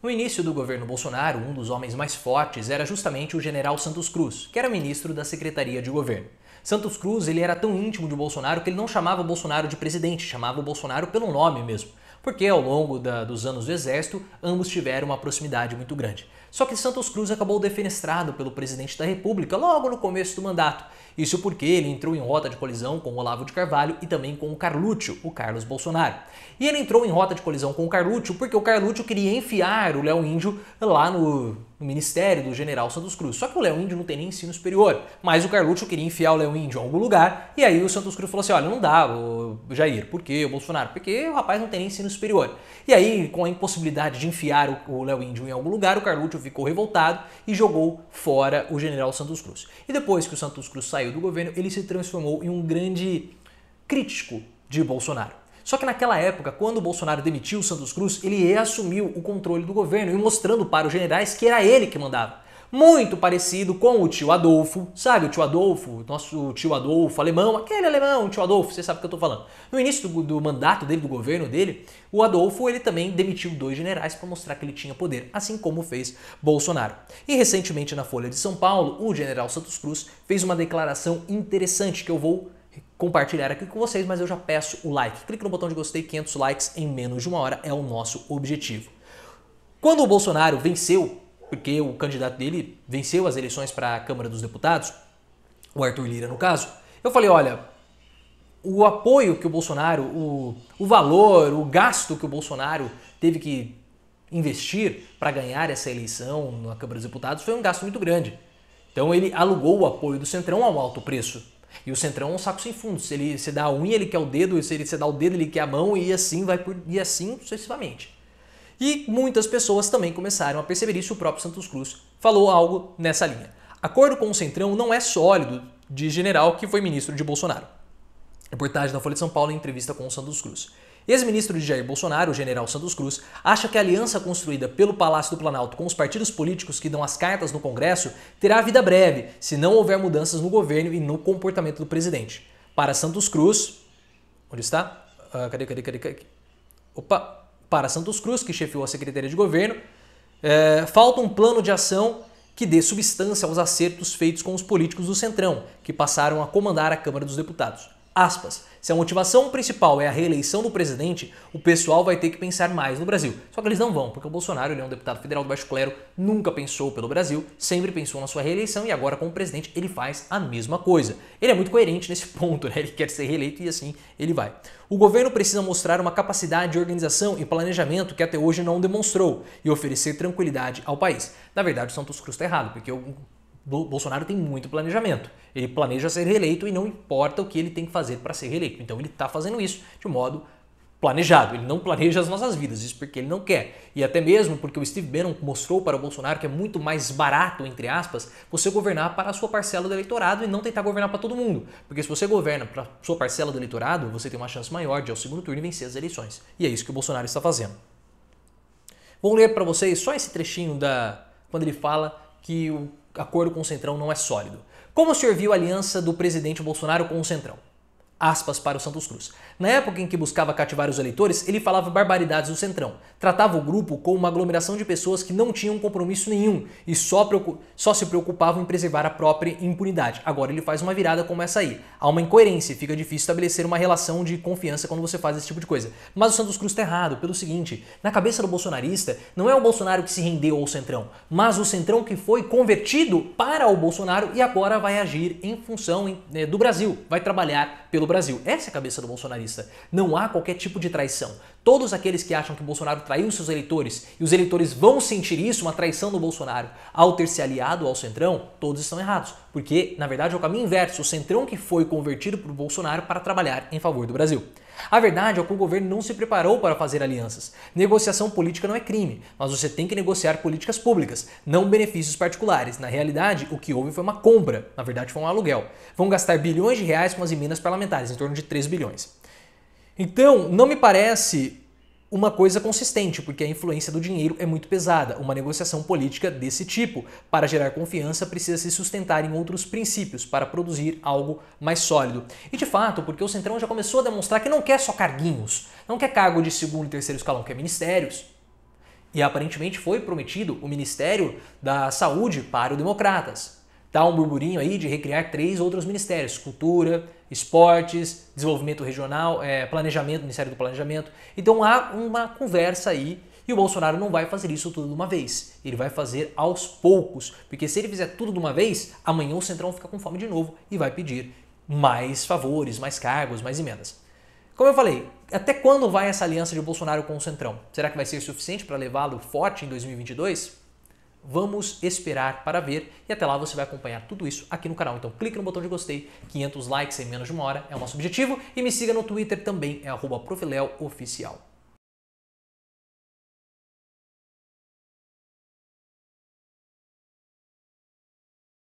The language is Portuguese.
No início do governo Bolsonaro, um dos homens mais fortes era justamente o general Santos Cruz, que era ministro da Secretaria de Governo. Santos Cruz ele era tão íntimo de Bolsonaro que ele não chamava Bolsonaro de presidente, chamava Bolsonaro pelo nome mesmo porque ao longo da, dos anos do Exército, ambos tiveram uma proximidade muito grande. Só que Santos Cruz acabou defenestrado pelo presidente da República logo no começo do mandato. Isso porque ele entrou em rota de colisão com Olavo de Carvalho e também com o Carluccio, o Carlos Bolsonaro. E ele entrou em rota de colisão com o Carluccio porque o Carluccio queria enfiar o Léo Índio lá no no ministério do general Santos Cruz. Só que o Léo Índio não tem nem ensino superior, mas o Carluxo queria enfiar o Léo Índio em algum lugar, e aí o Santos Cruz falou assim, olha, não dá, o Jair, por quê, o Bolsonaro? Porque o rapaz não tem nem ensino superior. E aí, com a impossibilidade de enfiar o Léo Índio em algum lugar, o Carluxo ficou revoltado e jogou fora o general Santos Cruz. E depois que o Santos Cruz saiu do governo, ele se transformou em um grande crítico de Bolsonaro. Só que naquela época, quando o Bolsonaro demitiu o Santos Cruz, ele reassumiu o controle do governo e mostrando para os generais que era ele que mandava muito parecido com o tio Adolfo, sabe? O tio Adolfo, nosso tio Adolfo alemão, aquele alemão, tio Adolfo, você sabe o que eu estou falando. No início do, do, mandato dele, do governo dele, o Adolfo ele também demitiu dois generais para mostrar que ele tinha poder, assim como fez Bolsonaro. E recentemente na Folha de São Paulo, o general Santos Cruz fez uma declaração interessante que eu vou compartilhar aqui com vocês, mas eu já peço o like. Clique no botão de gostei, 500 likes em menos de uma hora é o nosso objetivo. Quando o Bolsonaro venceu, porque o candidato dele venceu as eleições para a Câmara dos Deputados, o Arthur Lira no caso, eu falei, olha, o apoio que o Bolsonaro, o, o valor, o gasto que o Bolsonaro teve que investir para ganhar essa eleição na Câmara dos Deputados foi um gasto muito grande. Então ele alugou o apoio do Centrão a um alto preço. E o centrão é um saco sem fundo. Se ele se dá a unha, ele quer o dedo, se ele se dá o dedo, ele quer a mão, e assim vai por, e assim sucessivamente. E muitas pessoas também começaram a perceber isso. O próprio Santos Cruz falou algo nessa linha. Acordo com o Centrão não é sólido, de general que foi ministro de Bolsonaro. Reportagem da Folha de São Paulo em entrevista com o Santos Cruz. Ex-ministro de Jair Bolsonaro, o general Santos Cruz, acha que a aliança construída pelo Palácio do Planalto com os partidos políticos que dão as cartas no Congresso terá vida breve, se não houver mudanças no governo e no comportamento do presidente. Para Santos Cruz. Onde está? Uh, cadê, cadê, cadê, cadê? Opa! Para Santos Cruz, que chefiou a Secretaria de Governo, é, falta um plano de ação que dê substância aos acertos feitos com os políticos do Centrão, que passaram a comandar a Câmara dos Deputados. Aspas. Se a motivação principal é a reeleição do presidente, o pessoal vai ter que pensar mais no Brasil. Só que eles não vão, porque o Bolsonaro ele é um deputado federal do baixo clero, nunca pensou pelo Brasil, sempre pensou na sua reeleição e agora como presidente ele faz a mesma coisa. Ele é muito coerente nesse ponto, né? ele quer ser reeleito e assim ele vai. O governo precisa mostrar uma capacidade de organização e planejamento que até hoje não demonstrou e oferecer tranquilidade ao país. Na verdade, o Santos Cruz está errado, porque o Bolsonaro tem muito planejamento. Ele planeja ser reeleito e não importa o que ele tem que fazer para ser reeleito. Então ele está fazendo isso de modo planejado. Ele não planeja as nossas vidas, isso porque ele não quer. E até mesmo porque o Steve Bannon mostrou para o Bolsonaro que é muito mais barato, entre aspas, você governar para a sua parcela do eleitorado e não tentar governar para todo mundo. Porque se você governa para a sua parcela do eleitorado, você tem uma chance maior de ao segundo turno vencer as eleições. E é isso que o Bolsonaro está fazendo. Vou ler para vocês só esse trechinho da quando ele fala que o acordo com o Centrão não é sólido. Como o senhor viu a aliança do presidente Bolsonaro com o Centrão? aspas para o Santos Cruz. Na época em que buscava cativar os eleitores, ele falava barbaridades do Centrão. Tratava o grupo como uma aglomeração de pessoas que não tinham compromisso nenhum e só, só se preocupavam em preservar a própria impunidade. Agora ele faz uma virada como essa aí. Há uma incoerência, fica difícil estabelecer uma relação de confiança quando você faz esse tipo de coisa. Mas o Santos Cruz está errado pelo seguinte, na cabeça do bolsonarista, não é o Bolsonaro que se rendeu ao Centrão, mas o Centrão que foi convertido para o Bolsonaro e agora vai agir em função eh, do Brasil, vai trabalhar pelo Brasil. Essa é a cabeça do bolsonarista. Não há qualquer tipo de traição todos aqueles que acham que Bolsonaro traiu seus eleitores e os eleitores vão sentir isso, uma traição do Bolsonaro, ao ter se aliado ao Centrão, todos estão errados. Porque, na verdade, é o caminho inverso. O Centrão que foi convertido por Bolsonaro para trabalhar em favor do Brasil. A verdade é que o governo não se preparou para fazer alianças. Negociação política não é crime, mas você tem que negociar políticas públicas, não benefícios particulares. Na realidade, o que houve foi uma compra, na verdade foi um aluguel. Vão gastar bilhões de reais com as emendas parlamentares, em torno de 3 bilhões. Então, não me parece uma coisa consistente, porque a influência do dinheiro é muito pesada. Uma negociação política desse tipo, para gerar confiança, precisa se sustentar em outros princípios para produzir algo mais sólido. E de fato, porque o Centrão já começou a demonstrar que não quer só carguinhos, não quer cargo de segundo e terceiro escalão, quer ministérios. E aparentemente foi prometido o Ministério da Saúde para o Democratas dá um burburinho aí de recriar três outros ministérios: cultura, esportes, desenvolvimento regional, é, planejamento, Ministério do Planejamento. Então há uma conversa aí e o Bolsonaro não vai fazer isso tudo de uma vez. Ele vai fazer aos poucos, porque se ele fizer tudo de uma vez, amanhã o Centrão fica com fome de novo e vai pedir mais favores, mais cargos, mais emendas. Como eu falei, até quando vai essa aliança de Bolsonaro com o Centrão? Será que vai ser suficiente para levá-lo forte em 2022? Vamos esperar para ver e até lá você vai acompanhar tudo isso aqui no canal. Então clique no botão de gostei, 500 likes em menos de uma hora é o nosso objetivo e me siga no Twitter também, é @profileloficial.